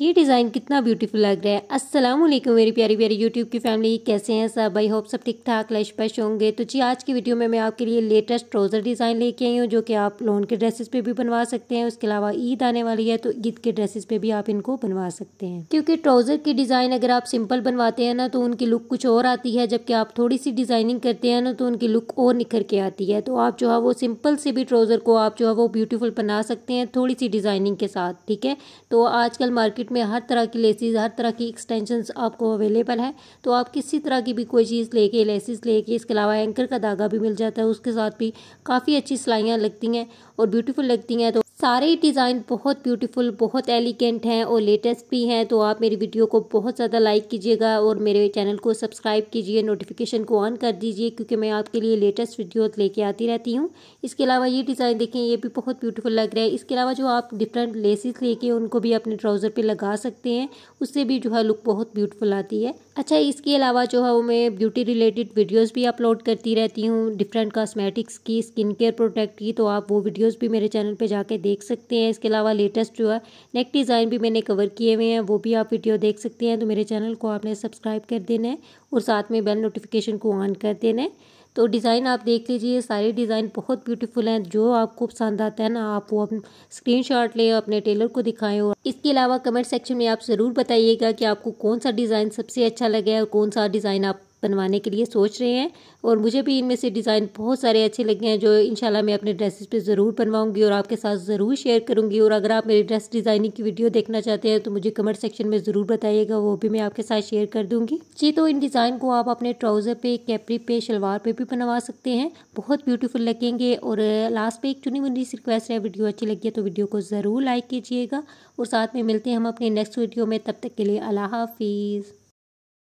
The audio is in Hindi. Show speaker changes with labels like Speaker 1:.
Speaker 1: ये डिज़ाइन कितना ब्यूटीफुल लग रहा है अस्सलाम वालेकुम मेरी प्यारी प्यारी यूट्यूब की फैमिली कैसे हैं सब आई होप सब ठीक ठाक लश पश होंगे तो जी आज की वीडियो में मैं आपके लिए लेटेस्ट ट्राउज़र डिज़ाइन लेके आई हूँ जो कि आप लोन के ड्रेसेस पे भी बनवा सकते हैं उसके अलावा ईद आने वाली है तो ईद के ड्रेसेस पे भी आप इनको बनवा सकते हैं क्योंकि ट्राउज़र की डिज़ाइन अगर आप सिंपल बनवाते हैं ना तो उनकी लुक कुछ और आती है जबकि आप थोड़ी सी डिज़ाइनिंग करते हैं ना तो उनकी लुक और निखर के आती है तो आप जो है वो सिंपल से भी ट्राउज़र को आप जो है वो ब्यूटीफुल बना सकते हैं थोड़ी सी डिज़ाइनिंग के साथ ठीक है तो आजकल मार्केट मार्केट में हर तरह की लेसिस हर तरह की एक्सटेंशंस आपको अवेलेबल है तो आप किसी तरह की भी कोई चीज़ लेके लेसिस लेके इसके अलावा एंकर का धागा भी मिल जाता है उसके साथ भी काफ़ी अच्छी सिलाइयाँ लगती हैं और ब्यूटीफुल लगती हैं तो सारे डिज़ाइन बहुत ब्यूटीफुल बहुत एलिगेंट हैं और लेटेस्ट भी हैं तो आप मेरी वीडियो को बहुत ज़्यादा लाइक कीजिएगा और मेरे चैनल को सब्सक्राइब कीजिए नोटिफिकेशन को ऑन कर दीजिए क्योंकि मैं आपके लिए लेटेस्ट वीडियो लेके आती रहती हूँ इसके अलावा ये डिज़ाइन देखें ये भी बहुत ब्यूटीफुल लग रहा है इसके अलावा जो आप डिफरेंट लेसिस लेके उनको भी अपने ट्राउज़र पर लगा सकते हैं उससे भी जो है लुक बहुत ब्यूटीफुल आती है अच्छा इसके अलावा जो है वो मैं ब्यूटी रिलेटेड वीडियोस भी अपलोड करती रहती हूँ डिफरेंट कॉस्मेटिक्स की स्किन केयर प्रोडक्ट की तो आप वो वीडियोस भी मेरे चैनल पे जाके देख देख सकते हैं इसके अलावा लेटेस्ट जो है नेक डिज़ाइन भी मैंने कवर किए हुए हैं वो भी आप वीडियो देख सकते हैं तो मेरे चैनल को आपने सब्सक्राइब कर देना है और साथ में बेल नोटिफिकेशन को ऑन कर देना है तो डिज़ाइन आप देख लीजिए सारे डिज़ाइन बहुत ब्यूटीफुल हैं जो आपको पसंद आता है ना आप वो अपने स्क्रीन शॉट लें अपने टेलर को दिखाएँ और इसके अलावा कमेंट सेक्शन में आप ज़रूर बताइएगा कि आपको कौन सा डिज़ाइन सबसे अच्छा लगे और कौन सा डिज़ाइन आप बनवाने के लिए सोच रहे हैं और मुझे भी इनमें से डिज़ाइन बहुत सारे अच्छे लगे हैं जो इंशाल्लाह मैं अपने ड्रेसेस पे ज़रूर बनवाऊंगी और आपके साथ ज़रूर शेयर करूंगी और अगर आप मेरी ड्रेस डिज़ाइनिंग की वीडियो देखना चाहते हैं तो मुझे कमेंट सेक्शन में ज़रूर बताइएगा वो भी मैं आपके साथ शेयर कर दूँगी जी तो इन डिज़ाइन को आप अपने ट्राउज़र पर कैपरी पे शलवार पर भी बनवा सकते हैं बहुत ब्यूटीफुल लगेंगे और लास्ट पर एक चुनी मुनी सी रिक्वेस्ट है वीडियो अच्छी लगी है तो वीडियो को ज़रूर लाइक कीजिएगा और साथ में मिलते हैं हम अपने नेक्स्ट वीडियो में तब तक के लिए अल्लाह हाफिज़